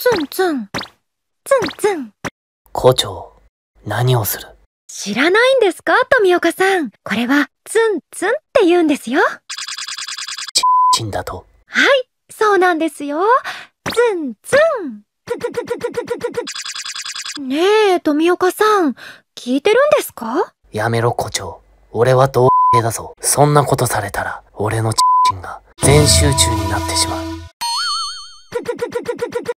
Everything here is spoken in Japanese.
ツンツン。ツンツン。校長、何をする知らないんですか富岡さん。これは、ツンツンって言うんですよ。ち、ちんだと。はい、そうなんですよ。ツンツン。ねえ、富岡さん、聞いてるんですかやめろ、校長。俺は童貞だぞ。そんなことされたら、俺のちんが全集中になってしまう。